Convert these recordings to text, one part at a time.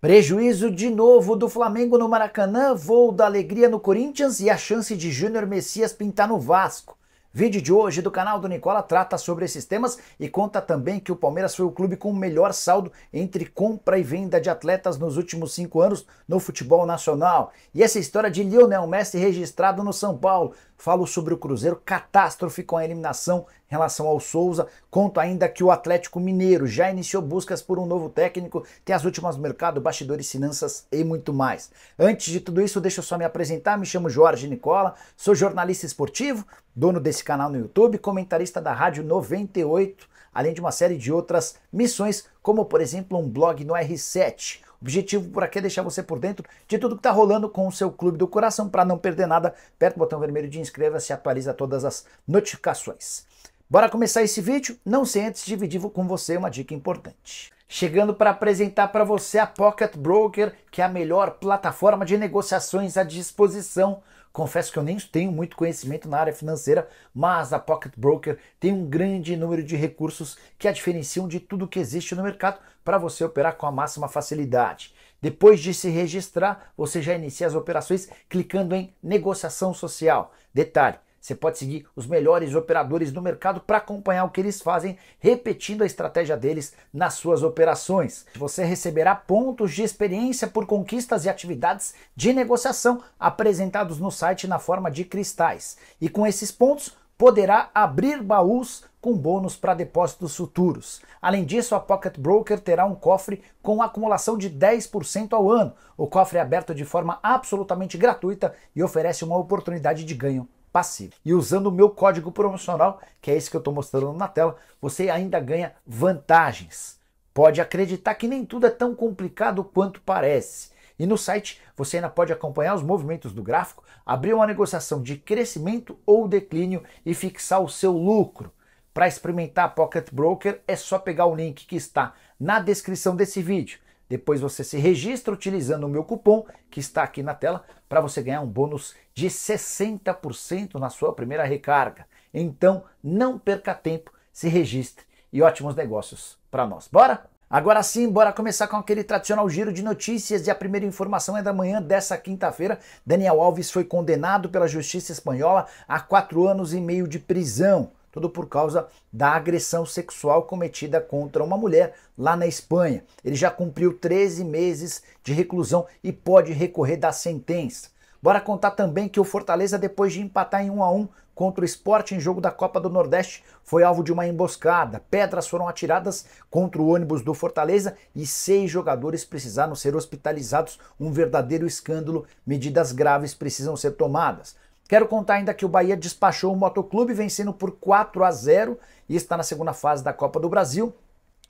Prejuízo de novo do Flamengo no Maracanã, voo da alegria no Corinthians e a chance de Júnior Messias pintar no Vasco. Vídeo de hoje do canal do Nicola trata sobre esses temas e conta também que o Palmeiras foi o clube com o melhor saldo entre compra e venda de atletas nos últimos cinco anos no futebol nacional. E essa história de Lionel Messi registrado no São Paulo. Falo sobre o Cruzeiro catástrofe com a eliminação relação ao Souza. Conto ainda que o Atlético Mineiro já iniciou buscas por um novo técnico, tem as últimas no mercado, bastidores, finanças e muito mais. Antes de tudo isso, deixa eu só me apresentar. Me chamo Jorge Nicola, sou jornalista esportivo, dono desse canal no YouTube, comentarista da Rádio 98, além de uma série de outras missões, como por exemplo um blog no R7. O objetivo por aqui é deixar você por dentro de tudo que está rolando com o seu clube do coração para não perder nada. Aperta o botão vermelho de inscreva-se e atualiza todas as notificações. Bora começar esse vídeo? Não sem antes dividir com você uma dica importante. Chegando para apresentar para você a Pocket Broker, que é a melhor plataforma de negociações à disposição. Confesso que eu nem tenho muito conhecimento na área financeira, mas a Pocket Broker tem um grande número de recursos que a diferenciam de tudo que existe no mercado para você operar com a máxima facilidade. Depois de se registrar, você já inicia as operações clicando em negociação social. Detalhe: você pode seguir os melhores operadores do mercado para acompanhar o que eles fazem, repetindo a estratégia deles nas suas operações. Você receberá pontos de experiência por conquistas e atividades de negociação apresentados no site na forma de cristais. E com esses pontos, poderá abrir baús com bônus para depósitos futuros. Além disso, a Pocket Broker terá um cofre com acumulação de 10% ao ano. O cofre é aberto de forma absolutamente gratuita e oferece uma oportunidade de ganho passivo. E usando o meu código promocional, que é esse que eu estou mostrando na tela, você ainda ganha vantagens. Pode acreditar que nem tudo é tão complicado quanto parece. E no site você ainda pode acompanhar os movimentos do gráfico, abrir uma negociação de crescimento ou declínio e fixar o seu lucro. Para experimentar a Pocket Broker é só pegar o link que está na descrição desse vídeo. Depois você se registra utilizando o meu cupom que está aqui na tela para você ganhar um bônus de 60% na sua primeira recarga. Então não perca tempo, se registre e ótimos negócios para nós. Bora? Agora sim, bora começar com aquele tradicional giro de notícias e a primeira informação é da manhã dessa quinta-feira. Daniel Alves foi condenado pela justiça espanhola a quatro anos e meio de prisão tudo por causa da agressão sexual cometida contra uma mulher lá na Espanha. Ele já cumpriu 13 meses de reclusão e pode recorrer da sentença. Bora contar também que o Fortaleza, depois de empatar em 1 a 1 contra o esporte em jogo da Copa do Nordeste, foi alvo de uma emboscada. Pedras foram atiradas contra o ônibus do Fortaleza e seis jogadores precisaram ser hospitalizados. Um verdadeiro escândalo. Medidas graves precisam ser tomadas. Quero contar ainda que o Bahia despachou o Motoclube vencendo por 4 a 0 e está na segunda fase da Copa do Brasil.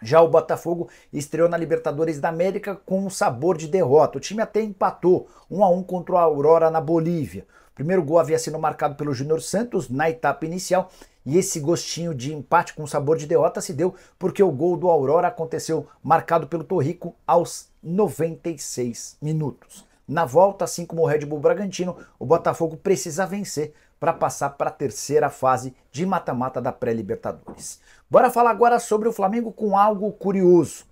Já o Botafogo estreou na Libertadores da América com um sabor de derrota. O time até empatou 1 a 1 contra o Aurora na Bolívia. O primeiro gol havia sido marcado pelo Júnior Santos na etapa inicial e esse gostinho de empate com sabor de derrota se deu porque o gol do Aurora aconteceu marcado pelo Torrico aos 96 minutos. Na volta, assim como o Red Bull Bragantino, o Botafogo precisa vencer para passar para a terceira fase de mata-mata da pré-Libertadores. Bora falar agora sobre o Flamengo com algo curioso.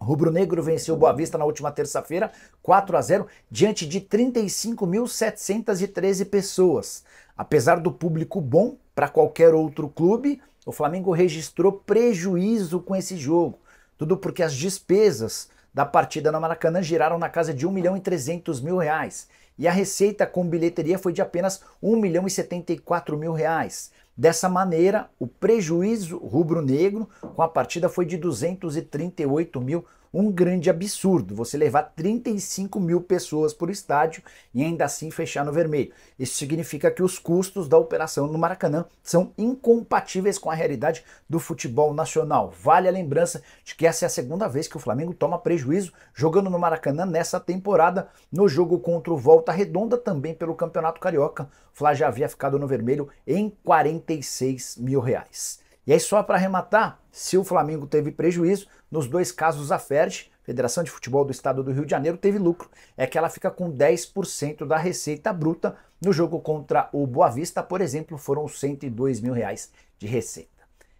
Rubro Negro venceu o Boa Vista na última terça-feira, 4 a 0, diante de 35.713 pessoas. Apesar do público bom para qualquer outro clube, o Flamengo registrou prejuízo com esse jogo. Tudo porque as despesas da partida no Maracanã giraram na casa de 1 milhão e 300 mil reais e a receita com bilheteria foi de apenas 1 milhão e 74 mil reais. Dessa maneira, o prejuízo rubro-negro com a partida foi de 238 mil um grande absurdo você levar 35 mil pessoas por estádio e ainda assim fechar no vermelho. Isso significa que os custos da operação no Maracanã são incompatíveis com a realidade do futebol nacional. Vale a lembrança de que essa é a segunda vez que o Flamengo toma prejuízo jogando no Maracanã nessa temporada, no jogo contra o Volta Redonda, também pelo Campeonato Carioca. O Flá já havia ficado no vermelho em 46 mil reais. E aí, só para arrematar, se o Flamengo teve prejuízo, nos dois casos a FERJ, Federação de Futebol do Estado do Rio de Janeiro, teve lucro. É que ela fica com 10% da receita bruta. No jogo contra o Boa Vista, por exemplo, foram 102 mil reais de receita.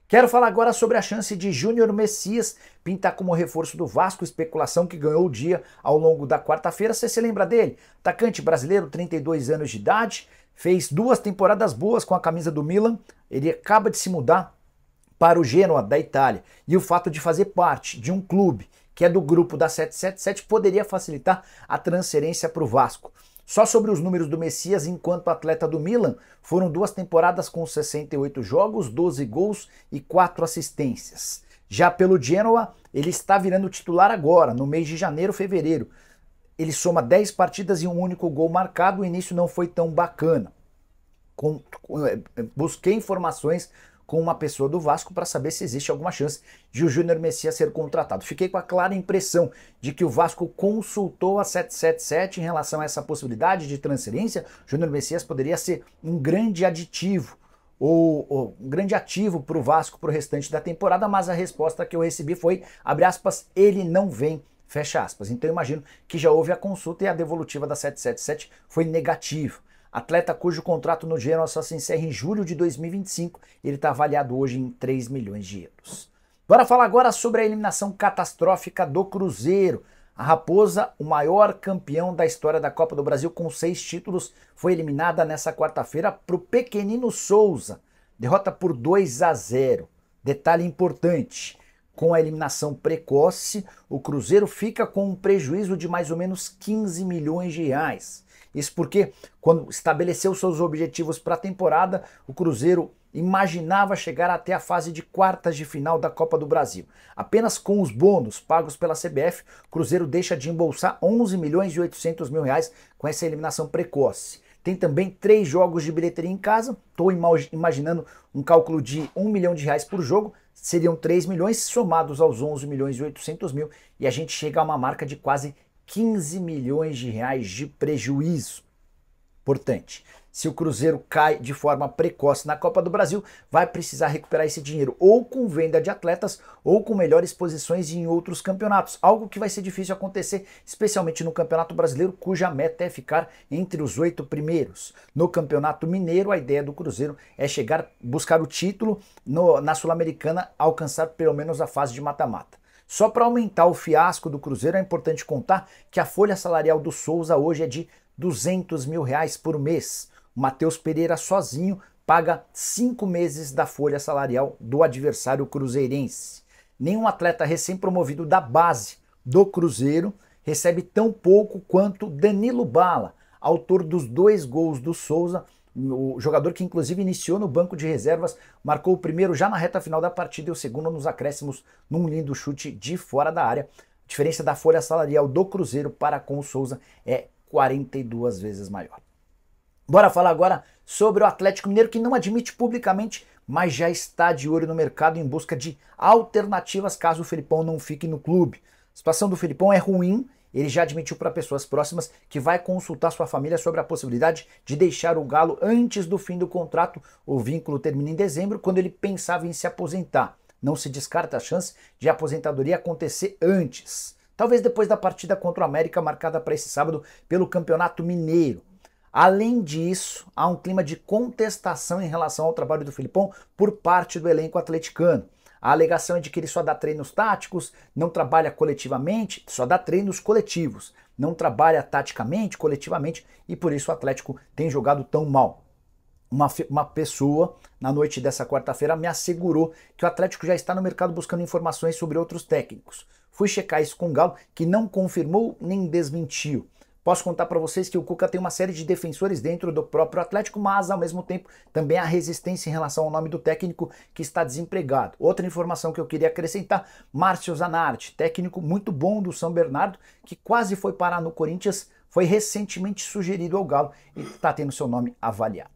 Quero falar agora sobre a chance de Júnior Messias pintar como reforço do Vasco, especulação que ganhou o dia ao longo da quarta-feira. Você se lembra dele? Atacante brasileiro, 32 anos de idade, fez duas temporadas boas com a camisa do Milan. Ele acaba de se mudar para o Genoa da Itália. E o fato de fazer parte de um clube que é do grupo da 777 poderia facilitar a transferência para o Vasco. Só sobre os números do Messias enquanto atleta do Milan, foram duas temporadas com 68 jogos, 12 gols e 4 assistências. Já pelo Genoa, ele está virando titular agora, no mês de janeiro, fevereiro. Ele soma 10 partidas e um único gol marcado, o início não foi tão bacana. Com, com, eh, busquei informações com uma pessoa do Vasco para saber se existe alguma chance de o Júnior Messias ser contratado. Fiquei com a clara impressão de que o Vasco consultou a 777 em relação a essa possibilidade de transferência. Júnior Messias poderia ser um grande aditivo ou, ou, um grande ativo para o Vasco para o restante da temporada, mas a resposta que eu recebi foi, abre aspas, ele não vem, fecha aspas. Então eu imagino que já houve a consulta e a devolutiva da 777 foi negativa atleta cujo contrato no Genoa só se encerra em julho de 2025. Ele está avaliado hoje em 3 milhões de euros. Bora falar agora sobre a eliminação catastrófica do Cruzeiro. A Raposa, o maior campeão da história da Copa do Brasil com seis títulos, foi eliminada nessa quarta-feira para o pequenino Souza. Derrota por 2 a 0. Detalhe importante: com a eliminação precoce, o Cruzeiro fica com um prejuízo de mais ou menos 15 milhões de reais. Isso porque, quando estabeleceu seus objetivos para a temporada, o Cruzeiro imaginava chegar até a fase de quartas de final da Copa do Brasil. Apenas com os bônus pagos pela CBF, o Cruzeiro deixa de embolsar 11 milhões e 800 mil reais com essa eliminação precoce. Tem também três jogos de bilheteria em casa. Estou imaginando um cálculo de 1 milhão de reais por jogo. Seriam 3 milhões somados aos 11 milhões e 800 mil. E a gente chega a uma marca de quase 15 milhões de reais de prejuízo. Importante. Se o Cruzeiro cai de forma precoce na Copa do Brasil, vai precisar recuperar esse dinheiro ou com venda de atletas ou com melhores posições em outros campeonatos, algo que vai ser difícil acontecer, especialmente no Campeonato Brasileiro, cuja meta é ficar entre os oito primeiros. No Campeonato Mineiro, a ideia do Cruzeiro é chegar, buscar o título no, na Sul-Americana, alcançar pelo menos a fase de mata-mata. Só para aumentar o fiasco do Cruzeiro, é importante contar que a folha salarial do Souza hoje é de 200 mil reais por mês. O Matheus Pereira sozinho paga cinco meses da folha salarial do adversário cruzeirense. Nenhum atleta recém-promovido da base do Cruzeiro recebe tão pouco quanto Danilo Bala, autor dos dois gols do Souza o jogador que inclusive iniciou no banco de reservas, marcou o primeiro já na reta final da partida e o segundo nos acréscimos num lindo chute de fora da área. A diferença da folha salarial do Cruzeiro para com o Souza é 42 vezes maior. Bora falar agora sobre o Atlético Mineiro, que não admite publicamente, mas já está de olho no mercado em busca de alternativas caso o Felipão não fique no clube. A situação do Felipão é ruim ele já admitiu para pessoas próximas que vai consultar sua família sobre a possibilidade de deixar o Galo antes do fim do contrato. O vínculo termina em dezembro, quando ele pensava em se aposentar. Não se descarta a chance de a aposentadoria acontecer antes. Talvez depois da partida contra o América, marcada para esse sábado pelo Campeonato Mineiro. Além disso, há um clima de contestação em relação ao trabalho do Filipão por parte do elenco atleticano. A alegação é de que ele só dá treinos táticos, não trabalha coletivamente, só dá treinos coletivos, não trabalha taticamente, coletivamente, e por isso o Atlético tem jogado tão mal. Uma, uma pessoa, na noite dessa quarta-feira, me assegurou que o Atlético já está no mercado buscando informações sobre outros técnicos. Fui checar isso com o Galo, que não confirmou nem desmentiu. Posso contar para vocês que o Cuca tem uma série de defensores dentro do próprio Atlético, mas ao mesmo tempo também há resistência em relação ao nome do técnico que está desempregado. Outra informação que eu queria acrescentar: Márcio Zanardi, técnico muito bom do São Bernardo, que quase foi parar no Corinthians, foi recentemente sugerido ao Galo e está tendo seu nome avaliado.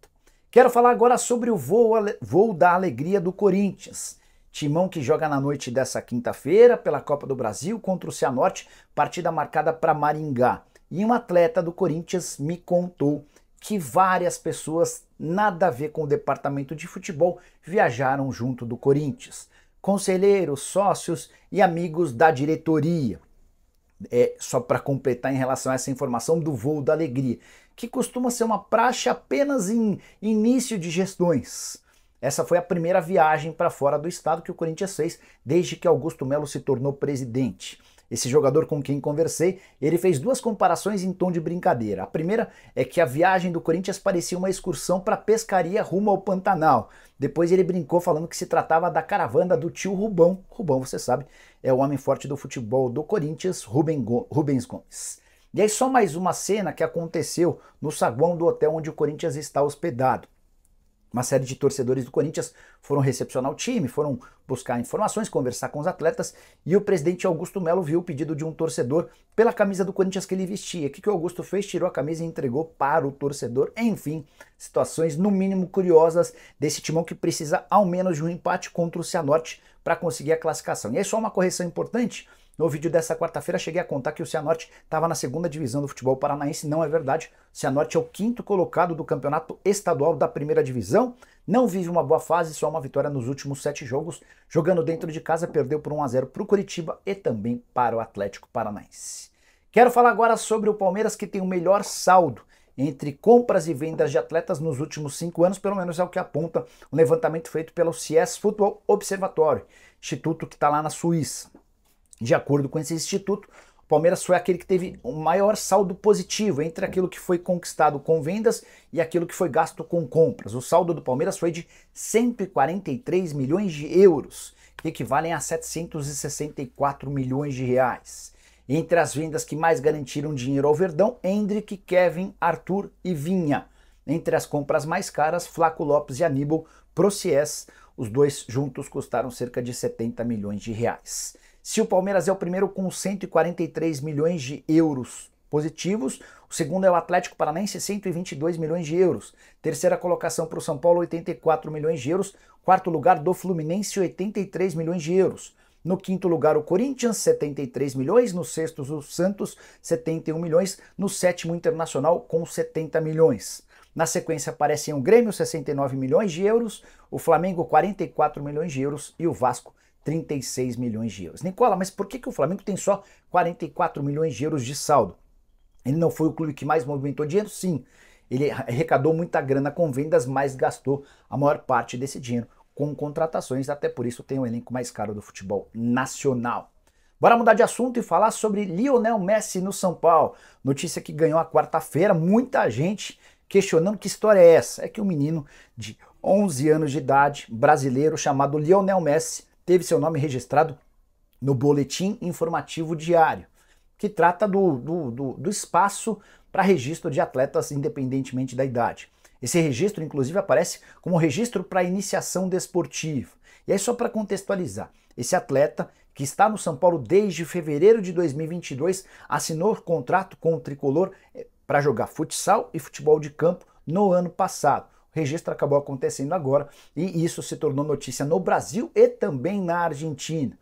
Quero falar agora sobre o voo, voo, da alegria do Corinthians. Timão que joga na noite dessa quinta-feira pela Copa do Brasil contra o Cianorte, partida marcada para Maringá. E um atleta do Corinthians me contou que várias pessoas nada a ver com o departamento de futebol viajaram junto do Corinthians. Conselheiros, sócios e amigos da diretoria. É, só para completar em relação a essa informação do voo da alegria, que costuma ser uma praxe apenas em início de gestões. Essa foi a primeira viagem para fora do estado que o Corinthians fez desde que Augusto Melo se tornou presidente. Esse jogador com quem conversei, ele fez duas comparações em tom de brincadeira. A primeira é que a viagem do Corinthians parecia uma excursão para pescaria rumo ao Pantanal. Depois ele brincou falando que se tratava da caravana do tio Rubão. Rubão, você sabe, é o homem forte do futebol do Corinthians, Rubens Gomes. E aí só mais uma cena que aconteceu no saguão do hotel onde o Corinthians está hospedado. Uma série de torcedores do Corinthians foram recepcionar o time, foram buscar informações, conversar com os atletas e o presidente Augusto Melo viu o pedido de um torcedor pela camisa do Corinthians que ele vestia. O que, que o Augusto fez? Tirou a camisa e entregou para o torcedor. Enfim, situações no mínimo curiosas desse timão que precisa ao menos de um empate contra o Cianorte para conseguir a classificação. E aí só uma correção importante, no vídeo dessa quarta-feira cheguei a contar que o Cianorte estava na segunda divisão do futebol paranaense, não é verdade. O Cianorte é o quinto colocado do campeonato estadual da primeira divisão, não vive uma boa fase, só uma vitória nos últimos sete jogos. Jogando dentro de casa, perdeu por 1 a 0 para o Curitiba e também para o Atlético Paranaense. Quero falar agora sobre o Palmeiras, que tem o melhor saldo entre compras e vendas de atletas nos últimos cinco anos, pelo menos é o que aponta o levantamento feito pelo CIES Futebol Observatório, instituto que está lá na Suíça. De acordo com esse instituto, o Palmeiras foi aquele que teve o maior saldo positivo entre aquilo que foi conquistado com vendas e aquilo que foi gasto com compras. O saldo do Palmeiras foi de 143 milhões de euros, que equivalem a 764 milhões de reais. Entre as vendas que mais garantiram dinheiro ao Verdão, Hendrick, Kevin, Arthur e Vinha. Entre as compras mais caras, Flaco Lopes e Aníbal Procies, os dois juntos custaram cerca de 70 milhões de reais. Se o Palmeiras é o primeiro com 143 milhões de euros positivos, o segundo é o Atlético Paranaense, 122 milhões de euros. Terceira colocação para o São Paulo, 84 milhões de euros. Quarto lugar do Fluminense, 83 milhões de euros. No quinto lugar, o Corinthians, 73 milhões. No sexto, o Santos, 71 milhões. No sétimo, o Internacional, com 70 milhões. Na sequência, aparecem o Grêmio, 69 milhões de euros. O Flamengo, 44 milhões de euros. E o Vasco, 36 milhões de euros. Nicola, mas por que, que o Flamengo tem só 44 milhões de euros de saldo? Ele não foi o clube que mais movimentou dinheiro? Sim. Ele arrecadou muita grana com vendas, mas gastou a maior parte desse dinheiro com contratações, até por isso tem o elenco mais caro do futebol nacional. Bora mudar de assunto e falar sobre Lionel Messi no São Paulo. Notícia que ganhou a quarta-feira, muita gente questionando que história é essa. É que o um menino de 11 anos de idade, brasileiro, chamado Lionel Messi, teve seu nome registrado no Boletim Informativo Diário, que trata do, do, do, do espaço para registro de atletas independentemente da idade. Esse registro, inclusive, aparece como registro para iniciação desportiva. E aí, só para contextualizar, esse atleta que está no São Paulo desde fevereiro de 2022 assinou contrato com o tricolor eh, para jogar futsal e futebol de campo no ano passado. O registro acabou acontecendo agora e isso se tornou notícia no Brasil e também na Argentina.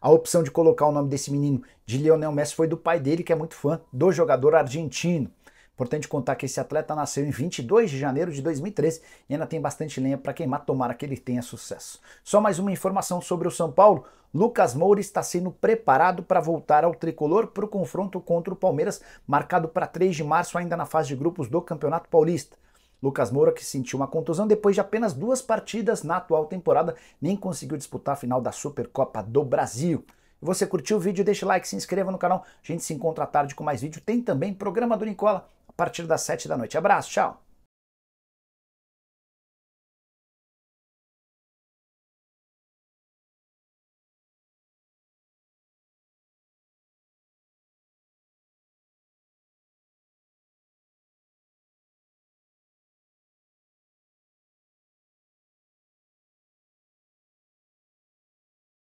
A opção de colocar o nome desse menino de Lionel Messi foi do pai dele, que é muito fã do jogador argentino. Importante contar que esse atleta nasceu em 22 de janeiro de 2013 e ainda tem bastante lenha para queimar, tomara que ele tenha sucesso. Só mais uma informação sobre o São Paulo. Lucas Moura está sendo preparado para voltar ao tricolor para o confronto contra o Palmeiras, marcado para 3 de março, ainda na fase de grupos do Campeonato Paulista. Lucas Moura, que sentiu uma contusão depois de apenas duas partidas na atual temporada, nem conseguiu disputar a final da Supercopa do Brasil. Você curtiu o vídeo? Deixe like, se inscreva no canal. A gente se encontra à tarde com mais vídeo. Tem também programa do Nicola a partir das 7 da noite. Abraço, tchau!